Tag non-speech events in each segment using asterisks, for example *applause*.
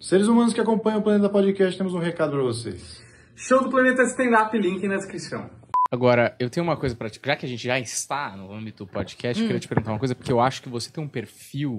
Seres humanos que acompanham o Planeta Podcast, temos um recado para vocês. Show do Planeta Stand Up, link na descrição. Agora, eu tenho uma coisa para te. Já que a gente já está no âmbito do podcast, hum. eu queria te perguntar uma coisa, porque eu acho que você tem um perfil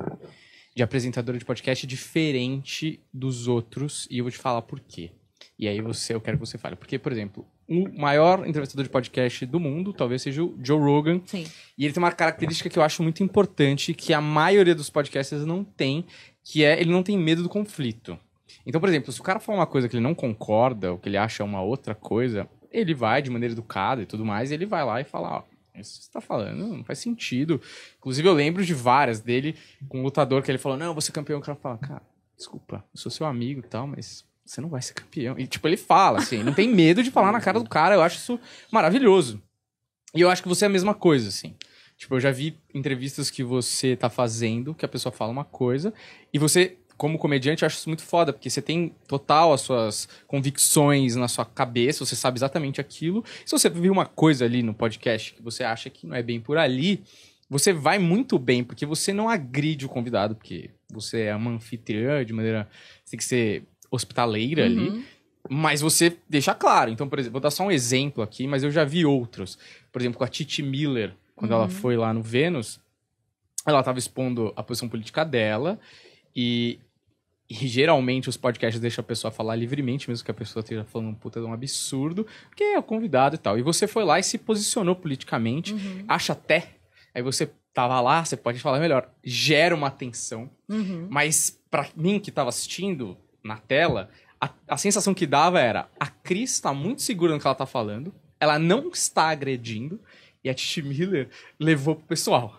de apresentadora de podcast diferente dos outros, e eu vou te falar por quê. E aí você, eu quero que você fale. Porque, por exemplo, o maior entrevistador de podcast do mundo, talvez seja o Joe Rogan. Sim. E ele tem uma característica que eu acho muito importante, que a maioria dos podcasters não tem, que é ele não tem medo do conflito. Então, por exemplo, se o cara falar uma coisa que ele não concorda, ou que ele acha uma outra coisa, ele vai de maneira educada e tudo mais, e ele vai lá e fala, ó, isso que você tá falando não faz sentido. Inclusive, eu lembro de várias dele com um lutador que ele falou, não, você campeão. O cara fala, cara, desculpa, eu sou seu amigo e tal, mas você não vai ser campeão. E, tipo, ele fala, assim, não tem medo de falar na cara do cara. Eu acho isso maravilhoso. E eu acho que você é a mesma coisa, assim. Tipo, eu já vi entrevistas que você tá fazendo, que a pessoa fala uma coisa, e você, como comediante, acha acho isso muito foda, porque você tem total as suas convicções na sua cabeça, você sabe exatamente aquilo. Se você viu uma coisa ali no podcast que você acha que não é bem por ali, você vai muito bem, porque você não agride o convidado, porque você é uma anfitriã de maneira. Você tem que ser hospitaleira uhum. ali. Mas você deixa claro. Então, por exemplo, vou dar só um exemplo aqui, mas eu já vi outros. Por exemplo, com a Titi Miller quando uhum. ela foi lá no Vênus, ela estava expondo a posição política dela e, e, geralmente os podcasts deixam a pessoa falar livremente, mesmo que a pessoa esteja falando um puta de um absurdo, porque é o convidado e tal. E você foi lá e se posicionou politicamente, uhum. acha até, aí você tava lá, você pode falar melhor, gera uma atenção, uhum. mas para mim que estava assistindo na tela, a, a sensação que dava era, a Cris está muito segura no que ela está falando, ela não está agredindo, e a Tish Miller levou pro pessoal.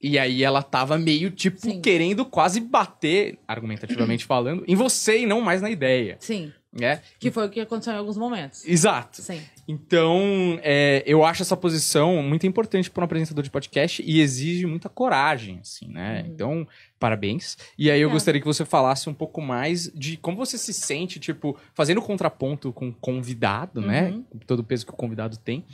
E aí ela tava meio, tipo, Sim. querendo quase bater, argumentativamente *clears throat* falando, em você e não mais na ideia. Sim. É. Que foi o que aconteceu em alguns momentos. Exato. Sim. Então, é, eu acho essa posição muito importante para um apresentador de podcast e exige muita coragem, assim, né? Uhum. Então, parabéns. E aí eu é. gostaria que você falasse um pouco mais de como você se sente, tipo, fazendo contraponto com o convidado, né? uhum. né? Com todo o peso que o convidado tem.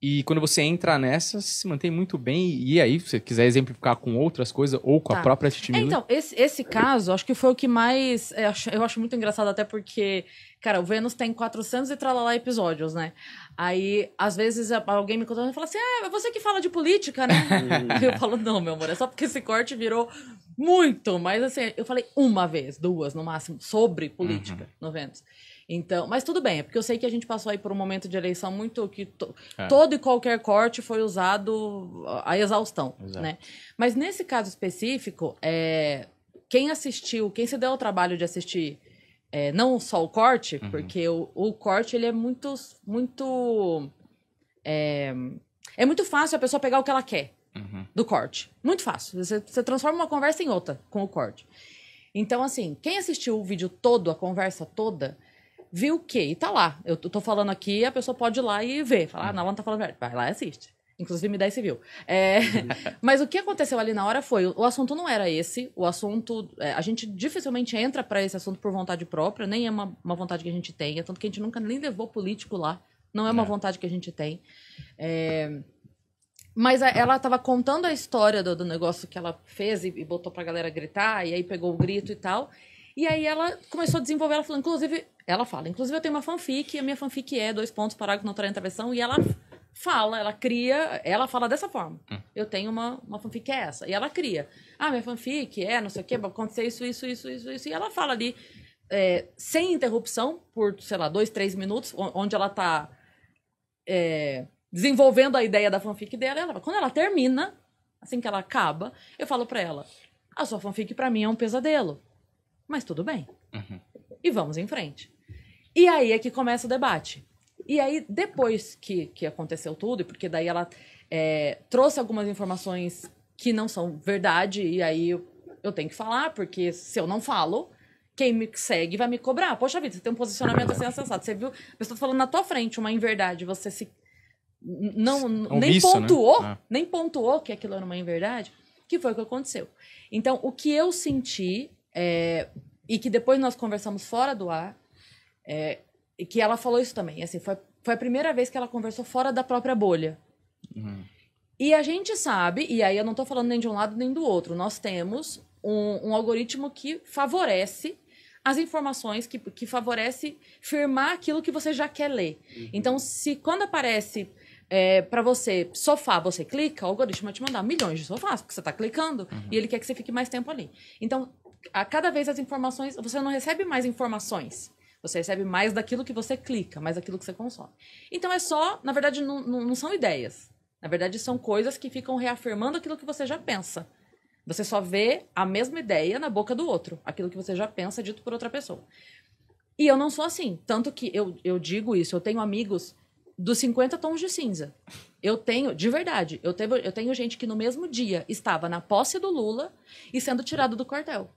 E quando você entra nessa, se mantém muito bem. E aí, se você quiser exemplificar com outras coisas ou com tá. a própria Titi é, Então, esse, esse caso, acho que foi o que mais. É, eu acho, eu acho muito engraçado, até porque, cara, o Vênus tem 400 e tralalá episódios, né? Aí, às vezes, alguém me conta e fala assim: ah, é você que fala de política, né? *laughs* eu falo: não, meu amor, é só porque esse corte virou muito. Mas, assim, eu falei uma vez, duas no máximo, sobre política uhum. no Vênus. Então, mas tudo bem, é porque eu sei que a gente passou aí por um momento de eleição muito que to, é. todo e qualquer corte foi usado à exaustão, Exato. né? Mas nesse caso específico, é, quem assistiu, quem se deu ao trabalho de assistir é, não só o corte, uhum. porque o, o, corte ele é muito, muito é, é, muito fácil a pessoa pegar o que ela quer uhum. do corte, muito fácil. Você, você transforma uma conversa em outra com o corte. Então assim, quem assistiu o vídeo todo, a conversa toda viu o quê? E tá lá. Eu tô falando aqui, a pessoa pode ir lá e ver. Falar, ah, não, ela não tá falando verdade. Vai lá e assiste. Inclusive, me dá esse view. É, *laughs* mas o que aconteceu ali na hora foi: o assunto não era esse, o assunto. É, a gente dificilmente entra para esse assunto por vontade própria, nem é uma, uma vontade que a gente tem, é tanto que a gente nunca nem levou político lá, não é uma é. vontade que a gente tem. É, mas a, ela estava contando a história do, do, negócio que ela fez e, e botou para a galera gritar, e aí pegou o grito e tal. E aí ela começou a desenvolver, ela falou, inclusive, ela fala. Inclusive, eu tenho uma fanfic, a minha fanfic é dois pontos, parágrafo, notório, intervenção, e ela fala, ela cria, ela fala dessa forma. Hum. Eu tenho uma, uma fanfic que é essa. E ela cria. Ah, minha fanfic é não sei o quê, vai acontecer isso, isso, isso, isso, isso. E ela fala ali, é, sem interrupção, por, sei lá, dois, três minutos, onde ela tá é, desenvolvendo a ideia da fanfic dela. Ela, quando ela termina, assim que ela acaba, eu falo para ela, a sua fanfic para mim é um pesadelo. Mas tudo bem. Uhum. E vamos em frente. E aí é que começa o debate. E aí, depois que, que aconteceu tudo, porque daí ela é, trouxe algumas informações que não são verdade, e aí eu, eu tenho que falar, porque se eu não falo, quem me segue vai me cobrar. Poxa vida, você tem um posicionamento assim assensado. Você viu, eu estou falando na tua frente uma inverdade, você se não é nem né? pontuou, né? nem pontuou que aquilo era uma inverdade, que foi o que aconteceu. Então, o que eu senti é, e que depois nós conversamos fora do ar é, que ela falou isso também. Assim, foi, foi a primeira vez que ela conversou fora da própria bolha. Uhum. E a gente sabe, e aí eu não estou falando nem de um lado nem do outro, nós temos um, um algoritmo que favorece as informações que, que favorece firmar aquilo que você já quer ler. Uhum. Então, se quando aparece é, para você sofá, você clica, o algoritmo vai te mandar milhões de sofás, porque você está clicando uhum. e ele quer que você fique mais tempo ali. Então, a cada vez as informações, você não recebe mais informações. Você recebe mais daquilo que você clica, mais daquilo que você consome. Então é só, na verdade, não, não, não são ideias. Na verdade, são coisas que ficam reafirmando aquilo que você já pensa. Você só vê a mesma ideia na boca do outro, aquilo que você já pensa dito por outra pessoa. E eu não sou assim. Tanto que eu, eu digo isso, eu tenho amigos dos 50 tons de cinza. Eu tenho, de verdade, eu tenho, eu tenho gente que no mesmo dia estava na posse do Lula e sendo tirado do quartel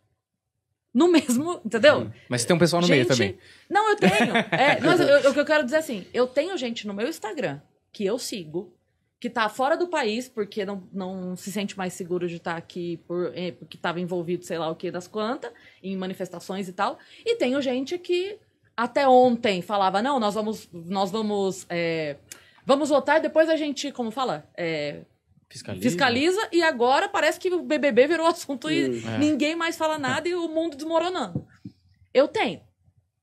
no mesmo, entendeu? Mas tem um pessoal no gente, meio também. Não, eu tenho. É, mas *laughs* o que eu quero dizer é assim, eu tenho gente no meu Instagram que eu sigo, que tá fora do país porque não, não se sente mais seguro de estar tá aqui por, é, porque estava envolvido, sei lá o que das quantas, em manifestações e tal. E tenho gente que até ontem falava, não, nós vamos, nós vamos, é, vamos votar e depois a gente, como fala? É, Fiscaliza. Fiscaliza e agora parece que o BBB virou assunto e é. ninguém mais fala nada e o mundo desmoronando. Eu tenho.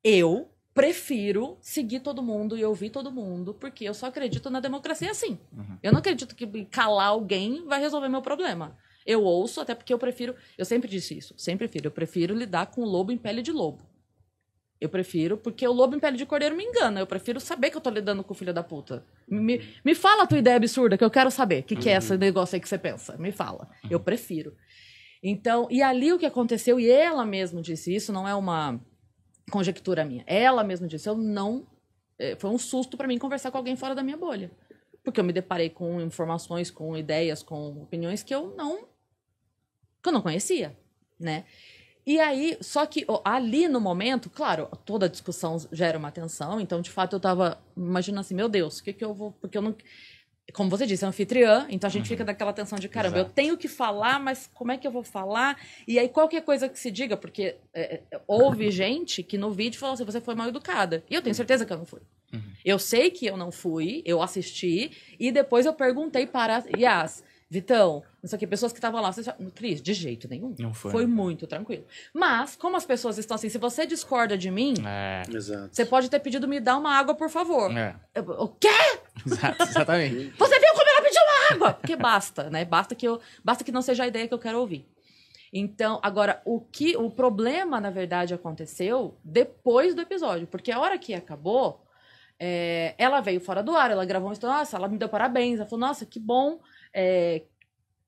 Eu prefiro seguir todo mundo e ouvir todo mundo, porque eu só acredito na democracia assim. Uhum. Eu não acredito que calar alguém vai resolver meu problema. Eu ouço, até porque eu prefiro. Eu sempre disse isso, sempre prefiro. Eu prefiro lidar com o lobo em pele de lobo eu prefiro, porque o lobo em pele de cordeiro me engana. Eu prefiro saber que eu tô lidando com o filho da puta. Me, me fala a tua ideia absurda, que eu quero saber. O que, que é esse uhum. negócio aí que você pensa? Me fala. Uhum. Eu prefiro. Então, e ali o que aconteceu, e ela mesma disse, isso não é uma conjectura minha. Ela mesma disse, eu não. Eh, foi um susto para mim conversar com alguém fora da minha bolha. Porque eu me deparei com informações, com ideias, com opiniões que eu não. que eu não conhecia, né? E aí, só que ali no momento, claro, toda discussão gera uma tensão, então de fato eu tava imaginando assim, meu Deus, o que que eu vou, porque eu não como você disse, é anfitriã, então a gente uhum. fica daquela tensão de caramba, Exato. eu tenho que falar, mas como é que eu vou falar? E aí qualquer coisa que se diga, porque é, é houve *coughs* gente que no vídeo falou assim, você foi mal educada. E eu tenho certeza que eu não fui. Uhum. Eu sei que eu não fui, eu assisti, e depois eu perguntei para Yas, Vitão, não sei o que, pessoas que estavam lá. Você já... Cris, de jeito nenhum. Não foi. Foi né? muito tranquilo. Mas, como as pessoas estão assim, se você discorda de mim, é. você pode ter pedido me dar uma água, por favor. É. Eu, o quê? Exato, exatamente. *laughs* você viu como ela pediu uma água? Porque basta, né? Basta que, eu, basta que não seja a ideia que eu quero ouvir. Então, agora, o que o problema, na verdade, aconteceu depois do episódio. Porque a hora que acabou, é, ela veio fora do ar, ela gravou um nossa, ela me deu parabéns. Ela falou, nossa, que bom é,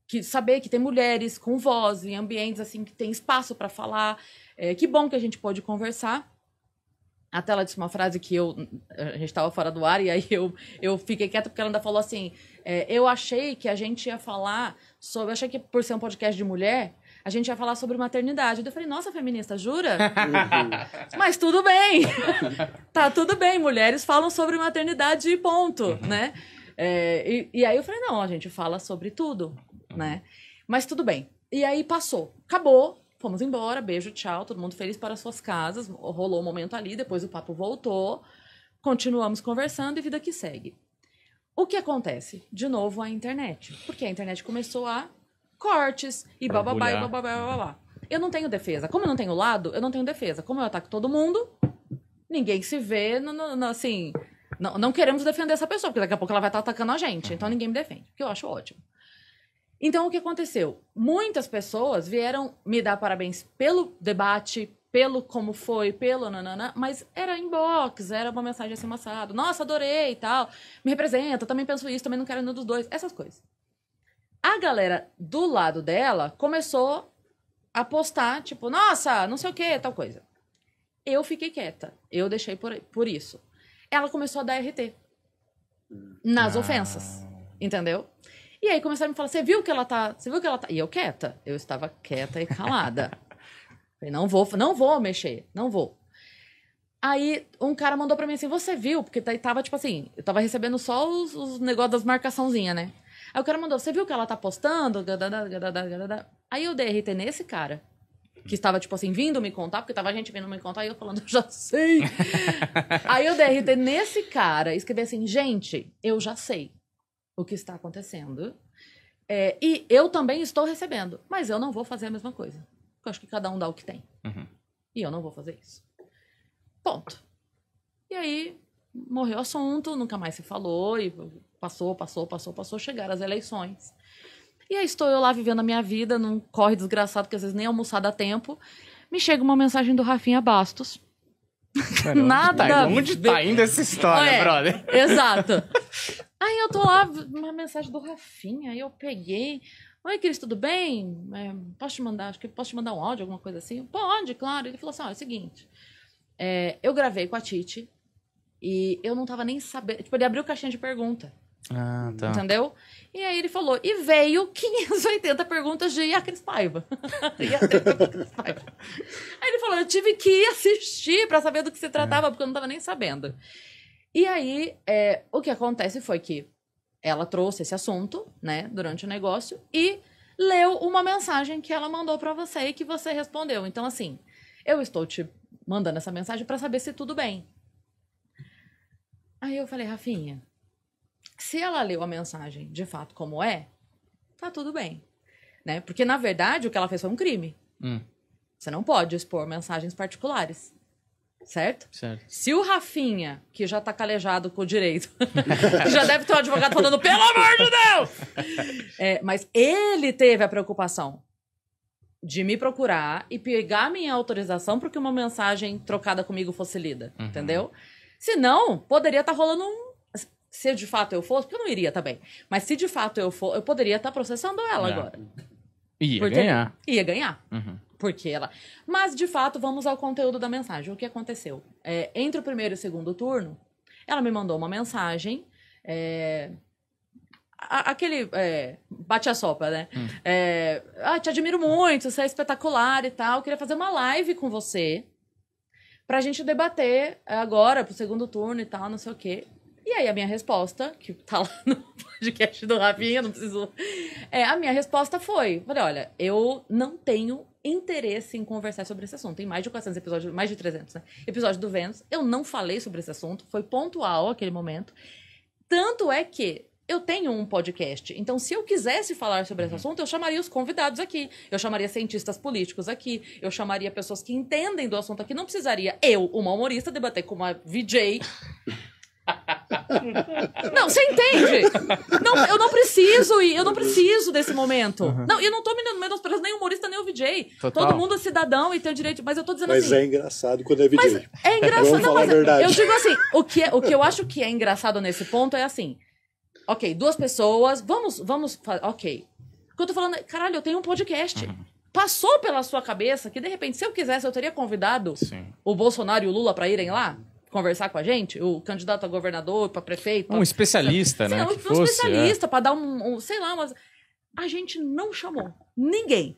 que saber que tem mulheres com voz em ambientes assim que tem espaço para falar. É, que bom que a gente pôde conversar. Até ela disse uma frase que eu a gente estava fora do ar e aí eu, eu fiquei quieta porque ela ainda falou assim: é, eu achei que a gente ia falar sobre, eu achei que por ser um podcast de mulher a gente ia falar sobre maternidade. Eu falei, nossa, feminista, jura? Uhum. Mas tudo bem. *laughs* tá tudo bem, mulheres falam sobre maternidade e ponto, uhum. né? É, e, e, aí eu falei, não, a gente fala sobre tudo, uhum. né? Mas tudo bem. E aí passou, acabou, fomos embora, beijo, tchau, todo mundo feliz para suas casas, rolou um momento ali, depois o papo voltou, continuamos conversando e vida que segue. O que acontece? De novo a internet, porque a internet começou a cortes e bababá e bababá, bababá. Eu não tenho defesa. Como eu não tenho lado, eu não tenho defesa. Como eu ataco todo mundo, ninguém se vê, no, no, no, assim, não, não queremos defender essa pessoa, porque daqui a pouco ela vai estar tá atacando a gente. Então ninguém me defende, que eu acho ótimo. Então o que aconteceu? Muitas pessoas vieram me dar parabéns pelo debate, pelo como foi, pelo nanana, mas era inbox, era uma mensagem assim amassada. Nossa, adorei e tal. Me representa, também penso isso, também não quero nenhum dos dois. Essas coisas. A galera do lado dela começou a postar, tipo, nossa, não sei o que, tal coisa. Eu fiquei quieta. Eu deixei por, por isso ela começou a dar RT nas ah. ofensas, entendeu? E aí começaram a me falar: "Você viu que ela tá, você viu que ela tá?" E eu quieta, eu estava quieta e calada. *laughs* Falei: "Não vou, não vou mexer, não vou". Aí um cara mandou para mim assim: "Você viu?" Porque tava tipo assim, eu tava recebendo só os, os negócios das marcaçãozinha, né? Aí o cara mandou: "Você viu que ela tá postando?" Aí eu dei RT nesse cara que estava, tipo assim, vindo me contar, porque tava a gente vindo me contar e eu falando, *laughs* eu já sei. aí o DRT, nesse cara, escrever assim, gente, eu já sei o que está acontecendo. É, e eu também estou recebendo, mas eu não vou fazer a mesma coisa. Porque eu acho que cada um dá o que tem. Uhum. E eu não vou fazer isso. Ponto. E aí morreu o assunto, nunca mais se falou, e passou, passou, passou, passou, chegaram as eleições. E aí estou eu lá vivendo a minha vida, num corre desgraçado, que às vezes nem almoçar dá tempo. Me chega uma mensagem do Rafinha Bastos. Cara, *laughs* Nada. Onde tá, onde tá indo essa história, é, brother? *laughs* Exato. Aí eu tô lá, uma mensagem do Rafinha, aí eu peguei. Oi, Cris, tudo bem? É, posso te mandar, acho que posso te mandar um áudio, alguma coisa assim? Pode, claro. Ele falou assim: ó, é o seguinte. É, eu gravei com a Titi e eu não tava nem sabendo. Tipo, ele abriu caixinha de pergunta. Ah, tá. Entendeu? E aí ele falou, e veio 580 perguntas de Cris Paiva. *laughs* Paiva. aí ele falou, eu tive que assistir para saber do que se tratava, é. porque eu não estava nem sabendo. E aí, é, o que acontece foi que ela trouxe esse assunto, né, durante o negócio, e leu uma mensagem que ela mandou para você e que você respondeu. Então, assim, eu estou te mandando essa mensagem para saber se tudo bem. Aí eu falei, Rafinha, se ela leu a mensagem de fato como é, tá tudo bem. Né? Porque, na verdade, o que ela fez foi um crime. Hum. Você não pode expor mensagens particulares. Certo? certo? Se o Rafinha, que já tá calejado com o direito, *laughs* já deve ter um advogado falando, pelo amor de Deus! *laughs* É, mas ele teve a preocupação de me procurar e pegar minha autorização para que uma mensagem trocada comigo fosse lida, uhum. entendeu? Senão, poderia estar tá rolando um se de fato eu fosse, porque eu não iria também, mas se de fato eu for, eu poderia estar tá processando ela é. agora. Ia porque ganhar. Ia ganhar. Uhum. Porque ela. Mas, de fato, vamos ao conteúdo da mensagem. O que aconteceu? É, entre o primeiro e o segundo turno, ela me mandou uma mensagem. É, a, aquele é, bate a sopa, né? Hum. É, ah, te admiro muito, você é espetacular e tal. Queria fazer uma live com você pra gente debater agora, pro segundo turno e tal, não sei o quê. E aí a minha resposta, que tá lá no podcast do Rafinha, não preciso. É, a minha resposta foi: falei, olha, eu não tenho interesse em conversar sobre esse assunto. Tem mais de 400 episódios, mais de 300, né? Episódio do Vênus. Eu não falei sobre esse assunto, foi pontual aquele momento. Tanto é que eu tenho um podcast. Então, se eu quisesse falar sobre esse uhum. assunto, eu chamaria os convidados aqui. Eu chamaria cientistas políticos aqui. Eu chamaria pessoas que entendem do assunto aqui. Não precisaria eu, uma humorista, debater com uma VJ não, você entende? Não, eu não preciso e eu não preciso desse momento. Uhum. Não, eu não tô menosprezando nem humorista nem o VJ. Todo mundo é cidadão e tem o direito, mas eu tô dizendo mas assim. Mas é engraçado quando é VJ. Mas é engraçado, Vamos não, mas eu digo assim, o que é, o que eu acho que é engraçado nesse ponto é assim. OK, duas pessoas, vamos, vamos, OK. quando eu tô falando, é, caralho, eu tenho um podcast. Uhum. Passou pela sua cabeça que de repente, se eu quisesse, eu teria convidado Sim. o Bolsonaro e o Lula para irem lá? conversar com a gente, o candidato a governador, para prefeito. Um especialista, né? um, um fosse, é. especialista, é. para dar um, um, sei lá, mas A gente não chamou ninguém.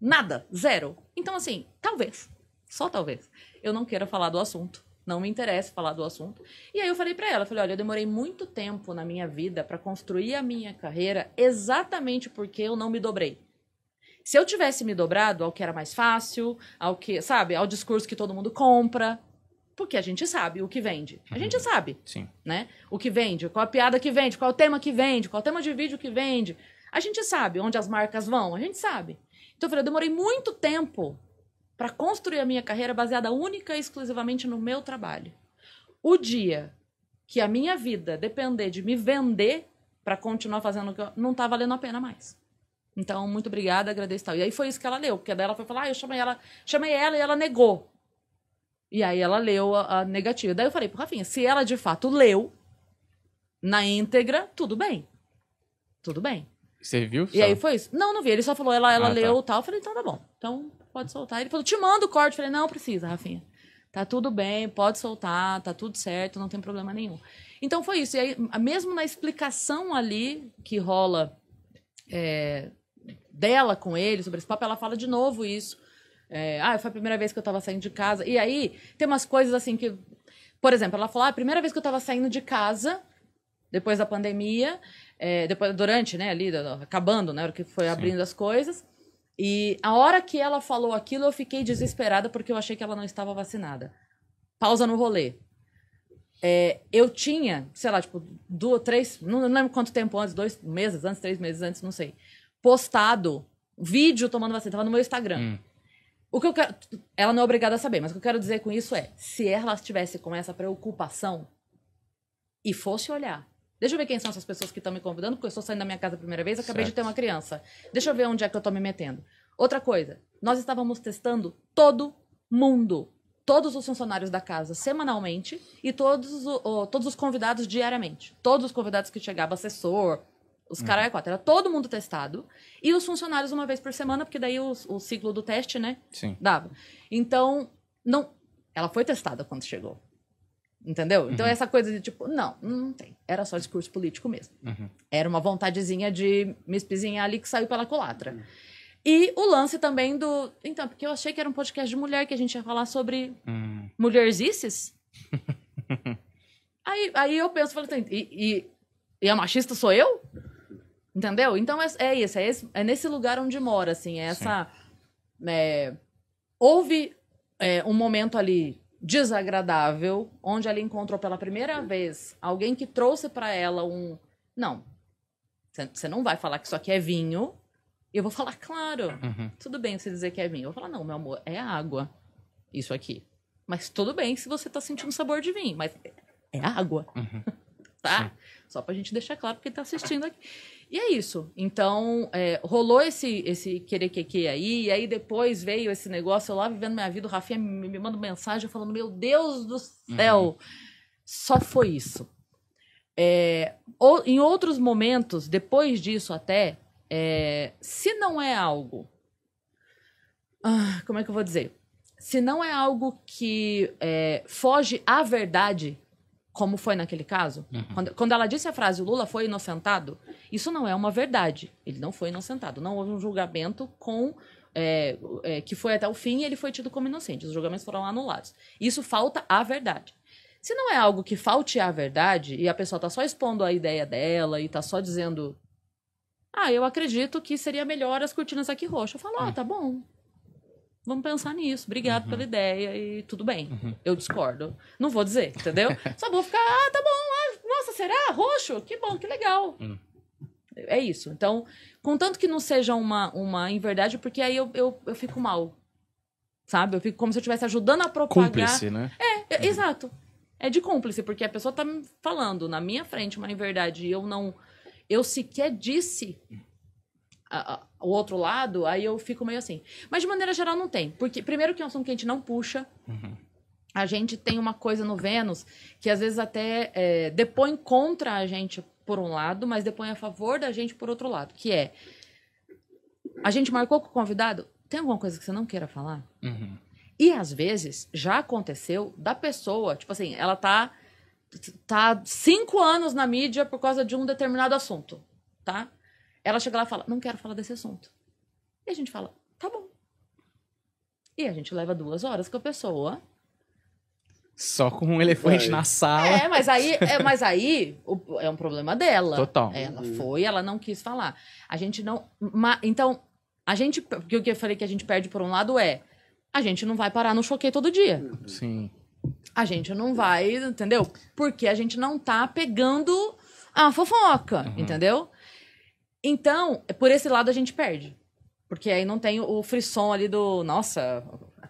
Nada. Zero. Então, assim, talvez. Só talvez. Eu não queira falar do assunto. Não me interessa falar do assunto. E aí eu falei para ela, falei, olha, eu demorei muito tempo na minha vida para construir a minha carreira exatamente porque eu não me dobrei. Se eu tivesse me dobrado ao que era mais fácil, ao que, sabe, ao discurso que todo mundo compra, porque a gente sabe o que vende. A uhum. gente sabe. Sim. Né? O que vende, qual a piada que vende, qual o tema que vende, qual o tema de vídeo que vende. A gente sabe onde as marcas vão, a gente sabe. Então eu falei, eu demorei muito tempo para construir a minha carreira baseada única e exclusivamente no meu trabalho. O dia que a minha vida depender de me vender para continuar fazendo o que eu não tá valendo a pena mais. Então, muito obrigada, agradeço tal. E aí foi isso que ela leu, porque daí ela foi falar, ah, eu chamei ela, chamei ela e ela negou. E aí ela leu a, a negativa. Daí eu falei pro Rafinha, se ela de fato leu na íntegra, tudo bem. Tudo bem. Você viu? E aí foi isso. Não, não vi. Ele só falou, ela, ela ah, tá. leu e tá. tal. Eu falei, então tá bom. Então pode soltar. Ele falou, te mando o corte. Eu falei, não, precisa, Rafinha. Tá tudo bem, pode soltar, tá tudo certo, não tem problema nenhum. Então foi isso. E aí, mesmo na explicação ali que rola é, dela com ele sobre esse papo, ela fala de novo isso. É, ah, foi a primeira vez que eu tava saindo de casa. E aí, tem umas coisas assim que. Por exemplo, ela falou: ah, a primeira vez que eu tava saindo de casa, depois da pandemia, é, depois, durante, né, ali, acabando, né, hora que foi Sim. abrindo as coisas. E a hora que ela falou aquilo, eu fiquei desesperada porque eu achei que ela não estava vacinada. Pausa no rolê. É, eu tinha, sei lá, tipo, duas, três, não, não lembro quanto tempo antes, dois meses antes, três meses antes, não sei, postado vídeo tomando vacina, tava no meu Instagram. Hum. O que eu quero. Ela não é obrigada a saber, mas o que eu quero dizer com isso é: se ela estivesse com essa preocupação e fosse olhar. Deixa eu ver quem são essas pessoas que estão me convidando, porque eu estou saindo da minha casa a primeira vez, acabei certo. de ter uma criança. Deixa eu ver onde é que eu estou me metendo. Outra coisa, nós estávamos testando todo mundo, todos os funcionários da casa semanalmente e todos, o, todos os convidados diariamente. Todos os convidados que chegavam, assessor, os uhum. caras é quatro. Era todo mundo testado. E os funcionários uma vez por semana, porque daí o, o ciclo do teste, né? Sim. Dava. Então, não. Ela foi testada quando chegou. Entendeu? Então, uhum. Então, essa coisa de tipo, não, não tem. Era só discurso político mesmo. Uhum. Era uma vontadezinha de me espizinhar ali que saiu pela culatra. Uhum. E o lance também do. Então, porque eu achei que era um podcast de mulher que a gente ia falar sobre uhum. mulherzices. *laughs* aí, aí eu penso, falo, assim, e, e, e a machista sou eu? Entendeu? Então é, é isso, é, esse, é nesse lugar onde mora, assim, é essa. É, houve é, um momento ali desagradável, onde ela encontrou pela primeira vez alguém que trouxe para ela um. Não, você não vai falar que isso aqui é vinho. Eu vou falar, claro, uhum. tudo bem você dizer que é vinho. Eu vou falar, não, meu amor, é água. Isso aqui. Mas tudo bem se você tá sentindo sabor de vinho, mas é, é água. Uhum. *laughs* tá? Sim. Só pra gente deixar claro porque tá assistindo aqui. E é isso. Então, é, rolou esse, esse querer que que aí, e aí depois veio esse negócio, eu lá vivendo minha vida, o Rafinha me, me manda mensagem falando, meu Deus do uhum. céu, uhum. só foi isso. É, ou, em outros momentos, depois disso até, é, se não é algo, ah, como é que eu vou dizer? Se não é algo que é, foge à verdade como foi naquele caso. Uhum. Quando, quando, ela disse a frase Lula foi inocentado, isso não é uma verdade. Ele não foi inocentado. Não houve um julgamento com é, é, que foi até o fim e ele foi tido como inocente. Os julgamentos foram anulados. Isso falta a verdade. Se não é algo que falte a verdade e a pessoa está só expondo a ideia dela e está só dizendo ah, eu acredito que seria melhor as cortinas aqui roxas. Eu falo, ah, hum. tá bom, vamos pensar nisso, obrigado uhum. pela ideia e tudo bem. Uhum. Eu discordo. Não vou dizer, entendeu? *laughs* Só vou ficar, ah, tá bom, ah, nossa, será? Roxo? Que bom, que legal. Uhum. É isso. Então, contanto que não seja uma, uma inverdade, porque aí eu, eu, eu fico mal. Sabe? Eu fico como se eu estivesse ajudando a propagar. Cúmplice, né? É, é uhum. exato. É de cúmplice, porque a pessoa tá me falando na minha frente uma inverdade e eu não. Eu sequer disse o outro lado, aí eu fico meio assim. Mas de maneira geral não tem. Porque, primeiro, que é um assunto que a gente não puxa. Uhum. A gente tem uma coisa no Vênus que às vezes até é, depõe contra a gente por um lado, mas depõe a favor da gente por outro lado, que é. A gente marcou com o convidado, tem alguma coisa que você não queira falar? Uhum. E às vezes já aconteceu da pessoa, tipo assim, ela tá tá cinco anos na mídia por causa de um determinado assunto, tá? Ela chega lá e fala: Não quero falar desse assunto. E a gente fala: Tá bom. E a gente leva duas horas com a pessoa. Só com um elefante é. na sala. É, mas aí, é, mas aí o, é um problema dela. Total. Ela uhum. foi, ela não quis falar. A gente não. Ma, então, a gente. Porque o que eu falei que a gente perde por um lado é. A gente não vai parar no choquei todo dia. Uhum. Sim. A gente não vai, entendeu? Porque a gente não tá pegando a fofoca, uhum. entendeu? Então, por esse lado a gente perde. Porque aí não tem o frisson ali do, nossa,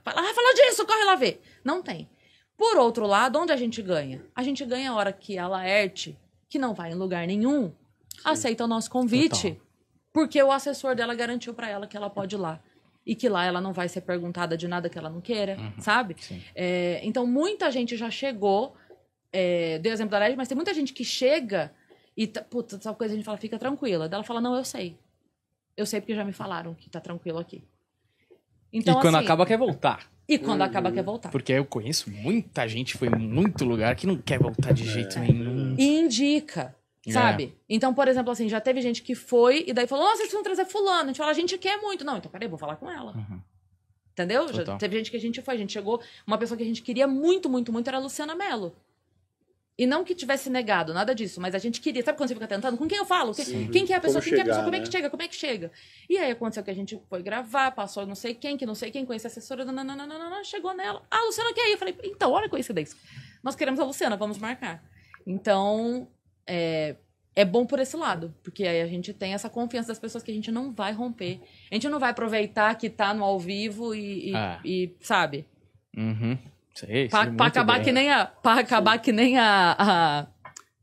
fala, fala disso, corre lá ver. Não tem. Por outro lado, onde a gente ganha? A gente ganha a hora que a Laerte, que não vai em lugar nenhum, Sim. aceita o nosso convite. Total. Porque o assessor dela garantiu para ela que ela pode ir lá. E que lá ela não vai ser perguntada de nada que ela não queira, uhum. sabe? É, então, muita gente já chegou, é, deu exemplo da Laerte, mas tem muita gente que chega e, puta, sabe coisa? A gente fala, fica tranquila. Daí ela fala, não, eu sei. Eu sei porque já me falaram que tá tranquilo aqui. Então, e quando assim, acaba, quer voltar. E quando uhum. acaba, quer voltar. Porque eu conheço muita gente, foi muito lugar que não quer voltar de jeito é. nenhum. E indica, é. sabe? Então, por exemplo, assim, já teve gente que foi e daí falou: Nossa, vocês vão trazer Fulano. A gente fala: A gente quer é muito. Não, então peraí, vou falar com ela. Uhum. Entendeu? Já teve gente que a gente foi, a gente chegou. Uma pessoa que a gente queria muito, muito, muito era a Luciana Mello. E não que tivesse negado, nada disso, mas a gente queria. Sabe quando você fica tentando? Com quem eu falo? quem que é a pessoa? Quem chegar, que é a pessoa? Como é né? é que chega? Como é que chega? E aí aconteceu que a gente foi gravar, passou não sei quem, que não sei quem, conhece a assessora, nananana, chegou nela. Ah, a Luciana quer ir. Eu falei, então, olha a coincidência. Nós queremos a Luciana, vamos marcar. Então, é, é bom por esse lado, porque aí a gente tem essa confiança das pessoas que a gente não vai romper. A gente não vai aproveitar que tá no ao vivo e, e, ah. e sabe? Uhum. Sei, pra, pra acabar bem. que nem a Pra acabar sei. que nem a, a,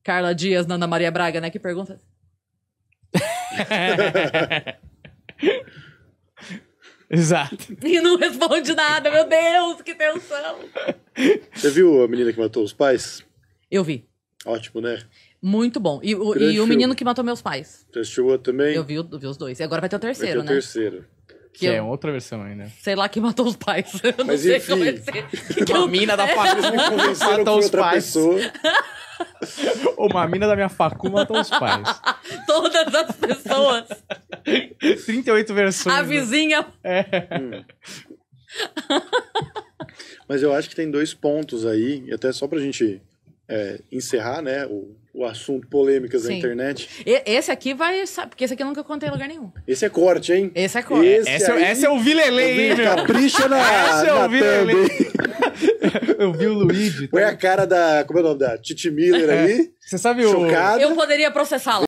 Carla Dias na Ana Maria Braga, né? Que pergunta. *laughs* Exato. *laughs* E não responde nada, meu Deus, que tensão. Você viu a menina que matou os pais? Eu vi. Ótimo, né? Muito bom. E, o, e o menino que matou meus pais. Você assistiu também? Eu vi, vi os dois. E agora vai ter o terceiro, vai ter o né? terceiro. Que, que é eu... é outra versão ainda. Sei lá que matou os pais. *laughs* Eu Mas não enfim, sei como é que, *laughs* que, uma eu... mina da facu matou os pais. *laughs* Uma mina da minha facu matou os pais. Todas as pessoas. 38 versões. A né? vizinha. É. Hum. Mas eu acho que tem dois pontos aí, e até só pra gente é, encerrar né, o, o assunto polêmicas Sim. da internet. E, esse aqui vai. Porque esse aqui eu nunca contei em lugar nenhum. Esse é corte, hein? Esse é corte. Esse esse é, aí, esse é o Vilelei, hein, meu? Capricha na. Esse é o Vilelei. *laughs* eu vi o Luigi. Foi tá? a cara da. Como é o nome da? Titi Miller é. aí Você sabe o. Chocada. Eu poderia processá-lo.